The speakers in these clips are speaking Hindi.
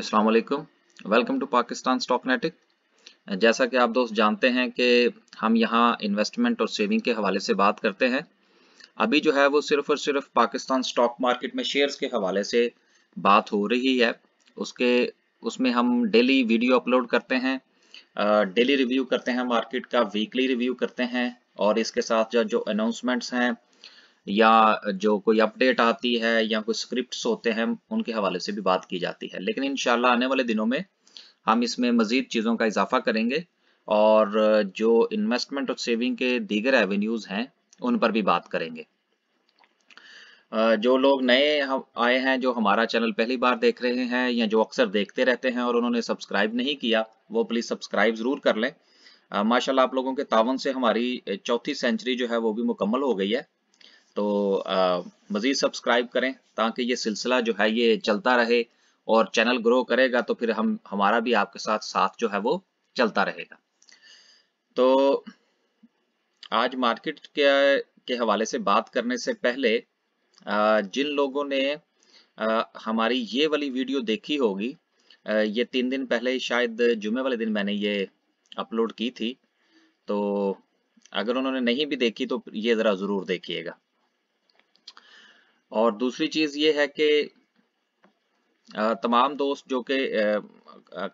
अस्सलाम वेलकम टू पाकिस्तान स्टॉक नेटिक जैसा कि आप दोस्त जानते हैं कि हम यहाँ इन्वेस्टमेंट और सेविंग के हवाले से बात करते हैं अभी जो है वो सिर्फ और सिर्फ पाकिस्तान स्टॉक मार्केट में शेयर्स के हवाले से बात हो रही है उसके उसमें हम डेली वीडियो अपलोड करते हैं डेली रिव्यू करते हैं मार्केट का वीकली रिव्यू करते हैं और इसके साथ जो अनाउंसमेंट्स हैं या जो कोई अपडेट आती है या कोई स्क्रिप्ट होते हैं उनके हवाले से भी बात की जाती है लेकिन इन आने वाले दिनों में हम इसमें मजीद चीज़ों का इजाफा करेंगे और जो इन्वेस्टमेंट और सेविंग के दीगर एवेन्यूज़ हैं उन पर भी बात करेंगे जो लोग नए आए हैं जो हमारा चैनल पहली बार देख रहे हैं या जो अक्सर देखते रहते हैं और उन्होंने सब्सक्राइब नहीं किया वो प्लीज़ सब्सक्राइब ज़रूर कर लें माशाल्लाह आप लोगों के तावन से हमारी चौथी सेंचुरी जो है वो भी मुकम्मल हो गई है तो मज़ीद सब्सक्राइब करें ताकि ये सिलसिला जो है ये चलता रहे और चैनल ग्रो करेगा तो फिर हम हमारा भी आपके साथ साथ जो है वो चलता रहेगा तो आज मार्केट के के हवाले से बात करने से पहले जिन लोगों ने हमारी ये वाली वीडियो देखी होगी ये तीन दिन पहले शायद जुमे वाले दिन मैंने ये अपलोड की थी तो अगर उन्होंने नहीं भी देखी तो ये ज़रा ज़रूर देखिएगा और दूसरी चीज़ ये है कि तमाम दोस्त जो के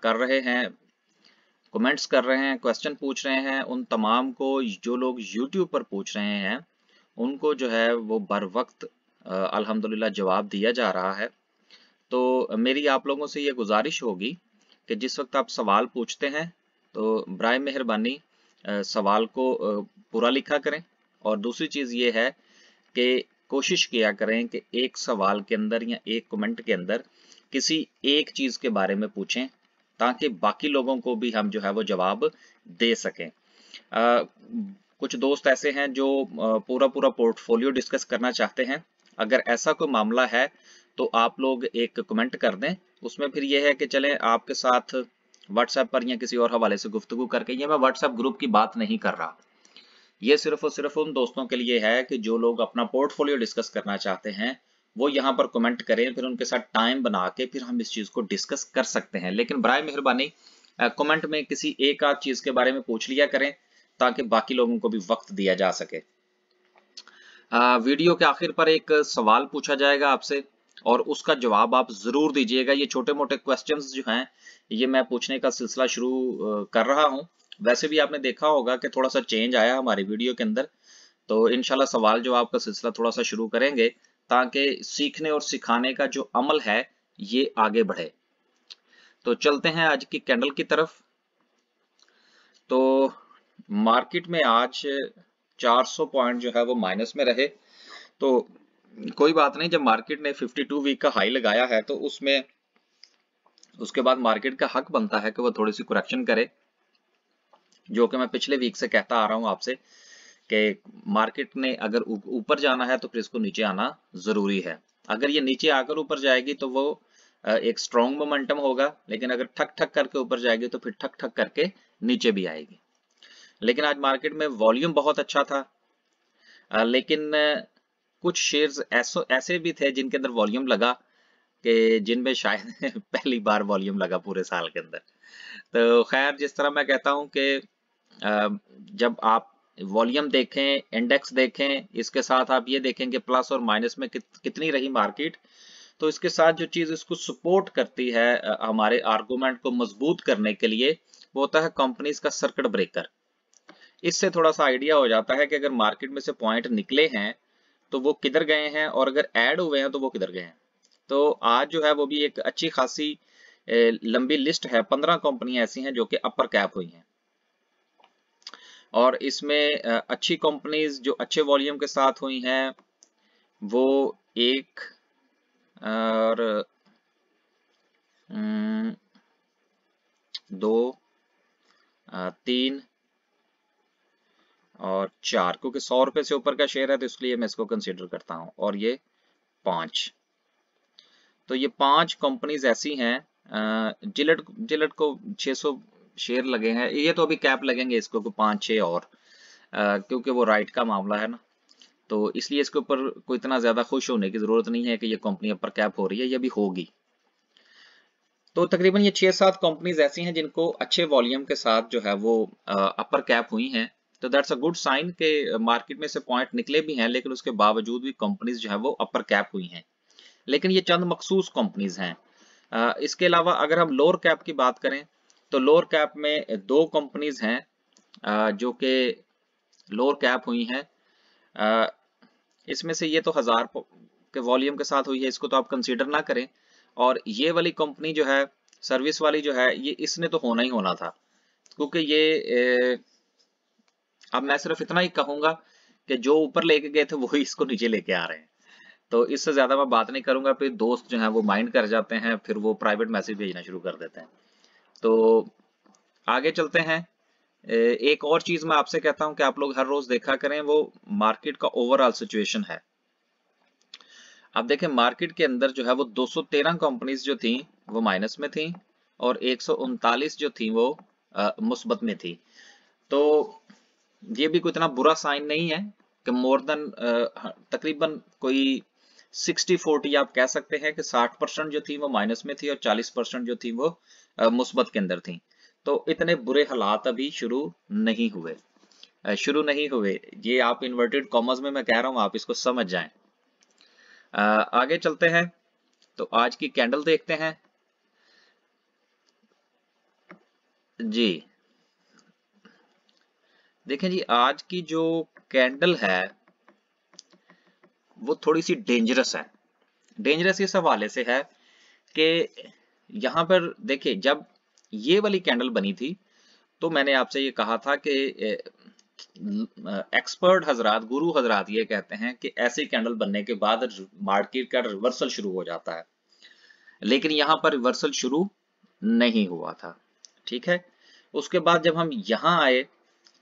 कर रहे हैं कमेंट्स कर रहे हैं क्वेश्चन पूछ रहे हैं उन तमाम को जो लोग यूट्यूब पर पूछ रहे हैं उनको जो है वो बर वक्त अलहमदुल्ला जवाब दिया जा रहा है तो मेरी आप लोगों से ये गुजारिश होगी कि जिस वक्त आप सवाल पूछते हैं तो बर मेहरबानी सवाल को पूरा लिखा करें और दूसरी चीज़ ये है कि कोशिश किया करें कि एक सवाल के अंदर या एक कमेंट के अंदर किसी एक चीज के बारे में पूछें ताकि बाकी लोगों को भी हम जो है वो जवाब दे सकें आ, कुछ दोस्त ऐसे हैं जो पूरा पूरा पोर्टफोलियो डिस्कस करना चाहते हैं अगर ऐसा कोई मामला है तो आप लोग एक कमेंट कर दें उसमें फिर यह है कि चलें आपके साथ व्हाट्सएप पर या किसी और हवाले से गुफ्तगु करके ये मैं व्हाट्सएप ग्रुप की बात नहीं कर रहा ये सिर्फ और सिर्फ उन दोस्तों के लिए है कि जो लोग अपना पोर्टफोलियो डिस्कस करना चाहते हैं वो यहाँ पर कमेंट करें फिर उनके साथ टाइम बना के फिर हम इस चीज़ को डिस्कस कर सकते हैं लेकिन बर मेहरबानी कमेंट में किसी एक आध चीज़ के बारे में पूछ लिया करें ताकि बाकी लोगों को भी वक्त दिया जा सके आ, वीडियो के आखिर पर एक सवाल पूछा जाएगा आपसे और उसका जवाब आप ज़रूर दीजिएगा ये छोटे मोटे क्वेश्चंस जो हैं ये मैं पूछने का सिलसिला शुरू कर रहा हूँ वैसे भी आपने देखा होगा कि थोड़ा सा चेंज आया हमारी वीडियो के अंदर तो इनशाला सवाल जो आपका सिलसिला थोड़ा सा शुरू करेंगे ताकि सीखने और सिखाने का जो अमल है ये आगे बढ़े तो चलते हैं आज की कैंडल की तरफ तो मार्केट में आज 400 पॉइंट जो है वो माइनस में रहे तो कोई बात नहीं जब मार्केट ने 52 वीक का हाई लगाया है तो उसमें उसके बाद मार्केट का हक बनता है कि वो थोड़ी सी करेक्शन करे जो कि मैं पिछले वीक से कहता आ रहा हूं आपसे कि मार्केट ने अगर ऊपर जाना है तो फिर इसको नीचे आना जरूरी है अगर ये नीचे आकर ऊपर जाएगी तो वो एक स्ट्रॉन्ग मोमेंटम होगा लेकिन अगर ठक ठक करके ऊपर जाएगी तो फिर ठक ठक करके नीचे भी आएगी लेकिन आज मार्केट में वॉल्यूम बहुत अच्छा था लेकिन कुछ शेयर्स ऐसे ऐसे भी थे जिनके अंदर वॉल्यूम लगा कि जिनमें शायद पहली बार वॉल्यूम लगा पूरे साल के अंदर तो खैर जिस तरह मैं कहता हूं कि जब आप वॉल्यूम देखें इंडेक्स देखें इसके साथ आप ये देखें कि प्लस और माइनस में कित, कितनी रही मार्केट तो इसके साथ जो चीज इसको सपोर्ट करती है हमारे आर्गूमेंट को मजबूत करने के लिए वो होता है कंपनीज का सर्किट ब्रेकर इससे थोड़ा सा आइडिया हो जाता है कि अगर मार्केट में से पॉइंट निकले हैं तो वो किधर गए हैं और अगर ऐड हुए हैं तो वो किधर गए हैं तो आज जो है वो भी एक अच्छी खासी लंबी लिस्ट है पंद्रह कंपनियां ऐसी हैं जो कि अपर कैप हुई हैं और इसमें अच्छी कंपनीज जो अच्छे वॉल्यूम के साथ हुई हैं वो एक और दो तीन और चार क्योंकि सौ रुपए से ऊपर का शेयर है तो इसलिए मैं इसको कंसिडर करता हूं और ये पांच तो ये पांच कंपनीज ऐसी हैं जिलेट जिलेट को 600 शेयर लगे हैं ये तो अभी कैप लगेंगे इसके ऊपर पांच छह और आ, क्योंकि वो राइट का मामला है ना तो इसलिए इसके ऊपर कोई इतना ज़्यादा खुश होने की ज़रूरत नहीं है कि ये कंपनी अपर कैप हो रही है ये भी होगी तो तकरीबन ये छह सात कंपनीज ऐसी हैं जिनको अच्छे वॉल्यूम के साथ जो है वो अपर कैप हुई हैं तो दैट्स अ गुड साइन के मार्केट में से पॉइंट निकले भी हैं लेकिन उसके बावजूद भी कंपनीज जो है वो अपर कैप हुई हैं लेकिन ये चंद मखसूस कंपनीज हैं इसके अलावा अगर हम लोअर कैप की बात करें तो लोअर कैप में दो कंपनीज हैं जो कि लोअर कैप हुई हैं इसमें से ये तो हज़ार के वॉल्यूम के साथ हुई है इसको तो आप कंसीडर ना करें और ये वाली कंपनी जो है सर्विस वाली जो है ये इसने तो होना ही होना था क्योंकि ये अब मैं सिर्फ इतना ही कहूंगा कि जो ऊपर लेके गए थे वही इसको नीचे लेके आ रहे हैं तो इससे ज्यादा मैं बात नहीं करूंगा फिर दोस्त जो है वो माइंड कर जाते हैं फिर वो प्राइवेट मैसेज भेजना शुरू कर देते हैं तो आगे चलते हैं एक और चीज मैं आपसे कहता हूं कि आप लोग हर रोज देखा करें वो मार्केट का ओवरऑल सिचुएशन है आप देखें मार्केट के अंदर जो है वो 213 कंपनीज जो थी वो माइनस में थी और एक जो थी वो मुस्बत में थी तो ये भी कोई इतना बुरा साइन नहीं है कि मोर देन तकरीबन कोई सिक्सटी फोर्टी आप कह सकते हैं कि साठ परसेंट जो थी वो माइनस में थी और चालीस परसेंट जो थी वो मुस्बत के अंदर थी तो इतने बुरे हालात अभी शुरू नहीं हुए शुरू नहीं हुए ये आप इन्वर्टेड कॉमर्स में मैं कह रहा हूं आप इसको समझ जाए आगे चलते हैं तो आज की कैंडल देखते हैं जी देखें जी आज की जो कैंडल है वो थोड़ी सी डेंजरस है डेंजरस इस हवाले से है कि यहाँ पर देखिए जब ये वाली कैंडल बनी थी तो मैंने आपसे ये कहा था कि एक्सपर्ट हजरात गुरु हजरात ये कहते हैं कि ऐसी कैंडल बनने के बाद मार्केट का रिवर्सल शुरू हो जाता है लेकिन यहाँ पर रिवर्सल शुरू नहीं हुआ था ठीक है उसके बाद जब हम यहाँ आए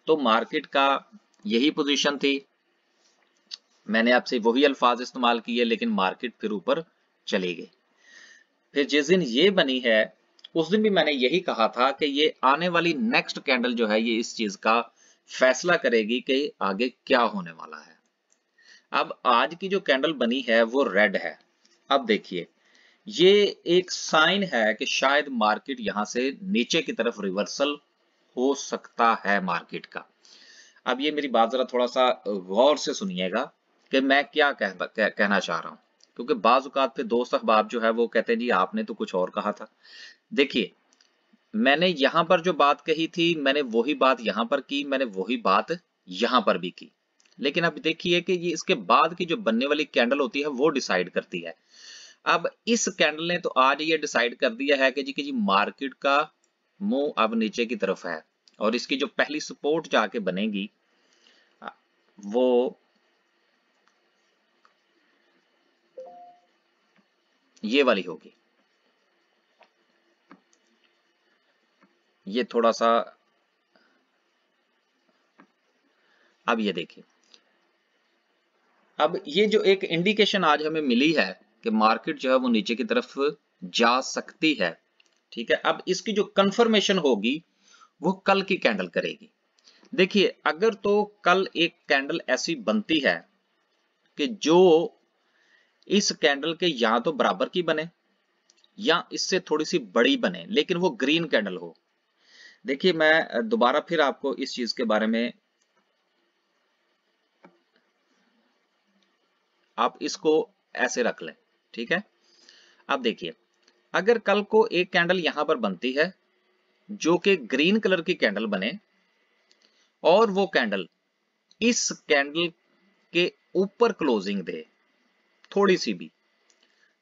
तो मार्केट का यही पोजीशन थी मैंने आपसे वही अल्फाज इस्तेमाल किए लेकिन मार्केट फिर ऊपर चली गई फिर जिस दिन ये बनी है उस दिन भी मैंने यही कहा था कि ये आने वाली नेक्स्ट कैंडल जो है ये इस चीज का फैसला करेगी कि आगे क्या होने वाला है अब आज की जो कैंडल बनी है वो रेड है अब देखिए ये एक साइन है कि शायद मार्केट यहां से नीचे की तरफ रिवर्सल हो सकता है मार्केट का अब ये मेरी बात जरा थोड़ा सा गौर से सुनिएगा कि मैं क्या कह, कह, कहना चाह रहा हूं क्योंकि बाज़ात पे दोस्त अहबाब जो है वो कहते हैं जी आपने तो कुछ और कहा था देखिए मैंने यहां पर जो बात कही थी मैंने वही बात यहाँ पर की मैंने वही बात यहाँ पर भी की लेकिन अब देखिए कि ये इसके बाद की जो बनने वाली कैंडल होती है वो डिसाइड करती है अब इस कैंडल ने तो आज ये डिसाइड कर दिया है कि जी कि जी मार्केट का मुंह अब नीचे की तरफ है और इसकी जो पहली सपोर्ट जाके बनेगी वो ये वाली होगी ये थोड़ा सा अब ये देखिए अब ये जो एक इंडिकेशन आज हमें मिली है कि मार्केट जो है वो नीचे की तरफ जा सकती है ठीक है अब इसकी जो कंफर्मेशन होगी वो कल की कैंडल करेगी देखिए अगर तो कल एक कैंडल ऐसी बनती है कि जो इस कैंडल के या तो बराबर की बने या इससे थोड़ी सी बड़ी बने लेकिन वो ग्रीन कैंडल हो देखिए मैं दोबारा फिर आपको इस चीज के बारे में आप इसको ऐसे रख लें ठीक है अब देखिए अगर कल को एक कैंडल यहां पर बनती है जो कि ग्रीन कलर की कैंडल बने और वो कैंडल इस कैंडल के ऊपर क्लोजिंग दे थोड़ी सी भी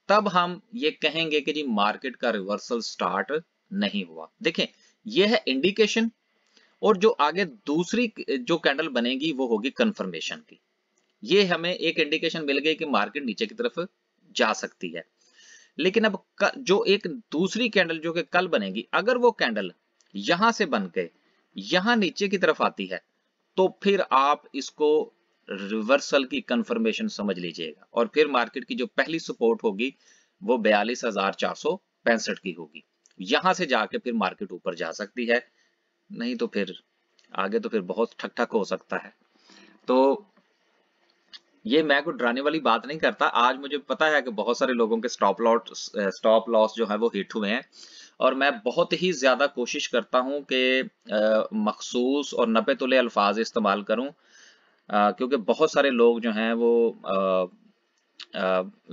तब हम ये कहेंगे कि जी मार्केट का रिवर्सल स्टार्ट नहीं हुआ देखें यह है इंडिकेशन और जो आगे दूसरी जो कैंडल बनेगी वो होगी कंफर्मेशन की ये हमें एक इंडिकेशन मिल गई कि मार्केट नीचे की तरफ जा सकती है लेकिन अब जो एक दूसरी कैंडल जो कि कल बनेगी अगर वो कैंडल यहां से बन के यहां नीचे की तरफ आती है तो फिर आप इसको रिवर्सल की कंफर्मेशन समझ लीजिएगा और फिर मार्केट की जो पहली सपोर्ट होगी वो बयालीस हजार चार सौ पैंसठ की होगी यहां से जाके फिर मार्केट ऊपर जा सकती है नहीं तो फिर आगे तो फिर बहुत ठक ठक हो सकता है तो ये मैं कोई डराने वाली बात नहीं करता आज मुझे पता है कि बहुत सारे लोगों के स्टॉप लॉट स्टॉप लॉस जो है वो हिट हुए हैं और मैं बहुत ही ज़्यादा कोशिश करता हूं कि मखसूस और नपे तुले अल्फाज इस्तेमाल करूं क्योंकि बहुत सारे लोग जो हैं वो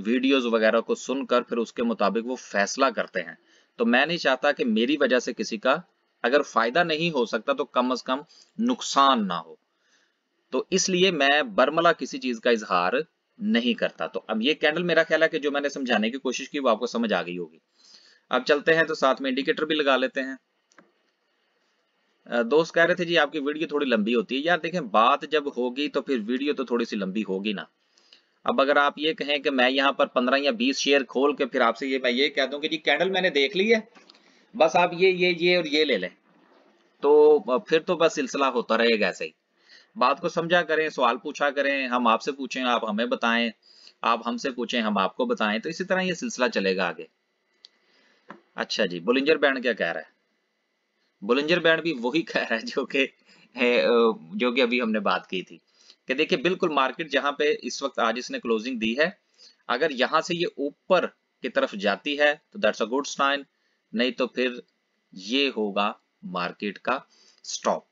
वीडियोस वगैरह को सुनकर फिर उसके मुताबिक वो फैसला करते हैं तो मैं नहीं चाहता कि मेरी वजह से किसी का अगर फायदा नहीं हो सकता तो कम अज कम नुकसान ना हो तो इसलिए मैं बर्मला किसी चीज का इजहार नहीं करता तो अब ये कैंडल मेरा ख्याल है कि जो मैंने समझाने की कोशिश की वो आपको समझ आ गई होगी अब चलते हैं तो साथ में इंडिकेटर भी लगा लेते हैं दोस्त कह रहे थे जी आपकी वीडियो थोड़ी लंबी होती है यार देखें बात जब होगी तो फिर वीडियो तो थोड़ी सी लंबी होगी ना अब अगर आप ये कहें कि मैं यहाँ पर पंद्रह या बीस शेयर खोल के फिर आपसे ये मैं ये कह दूँ कि जी कैंडल मैंने देख ली है बस आप ये ये ये और ये ले लें तो फिर तो बस सिलसिला होता रहेगा ऐसे ही बात को समझा करें सवाल पूछा करें हम आपसे पूछें आप हमें बताएं आप हमसे पूछें हम आपको बताएं तो इसी तरह ये सिलसिला चलेगा आगे अच्छा जी बुलिंजर बैंड क्या कह रहा है बुलंजर बैंड भी वही कह रहा है जो कि है जो कि अभी हमने बात की थी कि देखिए बिल्कुल मार्केट जहां पे इस वक्त आज इसने क्लोजिंग दी है अगर यहां से ये ऊपर की तरफ जाती है तो दैट्स अ गुड साइन नहीं तो फिर ये होगा मार्केट का स्टॉप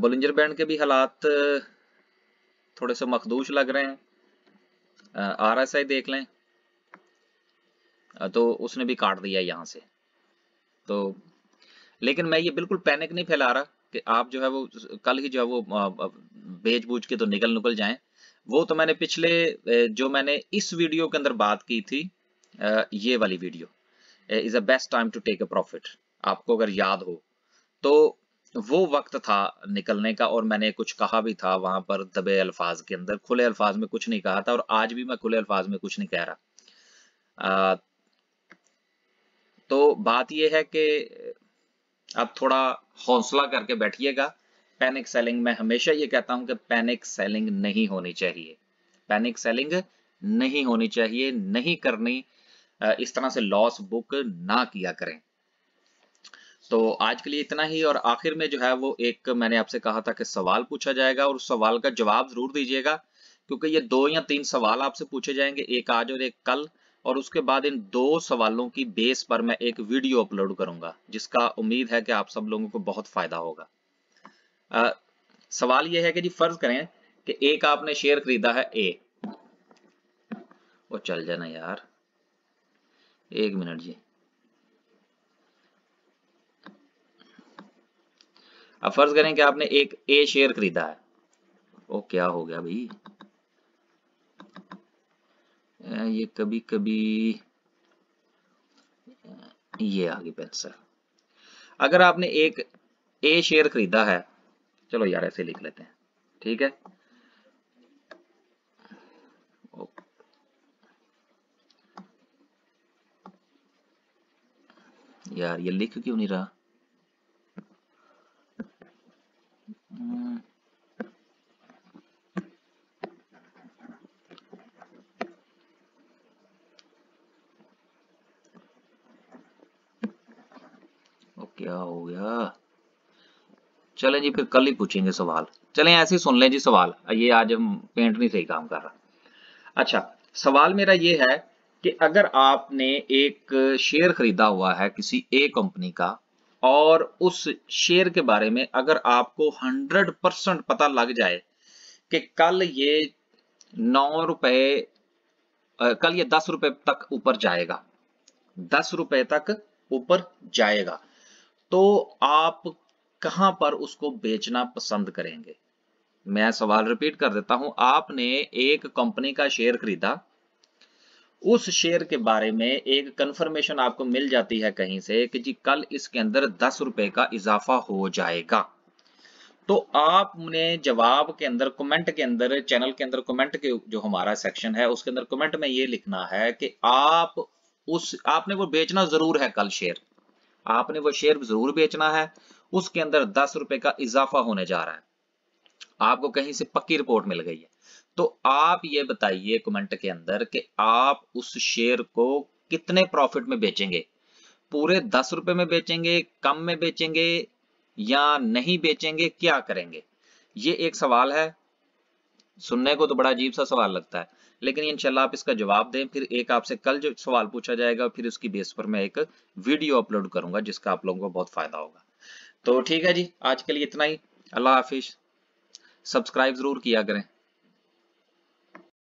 बुलंजर बैंड के भी हालात थोड़े से मखदूश लग रहे हैं आर एस आई देख लें तो उसने भी काट दिया यहां से तो लेकिन मैं ये बिल्कुल पैनिक नहीं फैला रहा कि आप जो है वो कल ही जो है वो बेच बूझ के तो निकल निकल जाएं वो तो मैंने पिछले जो मैंने इस वीडियो के अंदर बात की थी ये वाली video is a best time to take a profit आपको अगर याद हो तो वो वक्त था निकलने का और मैंने कुछ कहा भी था वहां पर दबे अल्फाज के अंदर खुले अल्फाज में कुछ नहीं कहा था और आज भी मैं खुले अल्फाज में कुछ नहीं कह रहा तो बात यह है कि आप थोड़ा हौसला करके बैठिएगा पैनिक सेलिंग मैं हमेशा ये कहता हूं कि पैनिक सेलिंग नहीं होनी चाहिए पैनिक सेलिंग नहीं होनी चाहिए नहीं करनी इस तरह से लॉस बुक ना किया करें तो आज के लिए इतना ही और आखिर में जो है वो एक मैंने आपसे कहा था कि सवाल पूछा जाएगा और उस सवाल का जवाब जरूर दीजिएगा क्योंकि ये दो या तीन सवाल आपसे पूछे जाएंगे एक आज और एक कल और उसके बाद इन दो सवालों की बेस पर मैं एक वीडियो अपलोड करूंगा जिसका उम्मीद है कि आप सब लोगों को बहुत फायदा होगा आ, सवाल यह है कि जी फर्ज करें कि एक आपने शेयर खरीदा है ए वो चल जाना यार एक मिनट जी अब फर्ज करें कि आपने एक ए शेयर खरीदा है वो क्या हो गया भाई ये कभी कभी ये आ गई पेंसिल अगर आपने एक ए शेयर खरीदा है चलो यार ऐसे लिख लेते हैं ठीक है यार ये लिख क्यों नहीं रहा जी फिर कल ही पूछेंगे सवाल चले ऐसे सुन लें जी सवाल ये आज हम पेंट नहीं सही काम कर रहा अच्छा सवाल मेरा ये है कि अगर आपने एक शेयर खरीदा हुआ है किसी ए कंपनी का और उस शेयर के बारे में अगर आपको 100 परसेंट पता लग जाए कि कल ये नौ रुपए कल ये दस रुपए तक ऊपर जाएगा दस रुपए तक ऊपर जाएगा तो आप कहां पर उसको बेचना पसंद करेंगे मैं सवाल रिपीट कर देता हूं आपने एक कंपनी का शेयर खरीदा उस शेयर के बारे में एक कंफर्मेशन आपको मिल जाती है कहीं से कि जी कल इसके अंदर दस रुपए का इजाफा हो जाएगा तो आपने जवाब के अंदर कमेंट के अंदर चैनल के अंदर कमेंट के जो हमारा सेक्शन है उसके अंदर कमेंट में ये लिखना है कि आप उस आपने वो बेचना जरूर है कल शेयर आपने वो शेयर जरूर बेचना है उसके अंदर दस रुपए का इजाफा होने जा रहा है आपको कहीं से पक्की रिपोर्ट मिल गई है तो आप ये बताइए कमेंट के अंदर कि आप उस शेयर को कितने प्रॉफिट में बेचेंगे पूरे दस रुपए में बेचेंगे कम में बेचेंगे या नहीं बेचेंगे क्या करेंगे ये एक सवाल है सुनने को तो बड़ा अजीब सा सवाल लगता है लेकिन इंशाल्लाह आप इसका जवाब दें फिर एक आपसे कल जो सवाल पूछा जाएगा फिर उसकी बेस पर मैं एक वीडियो अपलोड करूंगा जिसका आप लोगों को बहुत फायदा होगा तो ठीक है जी आज के लिए इतना ही अल्लाह हाफिज सब्सक्राइब ज़रूर किया करें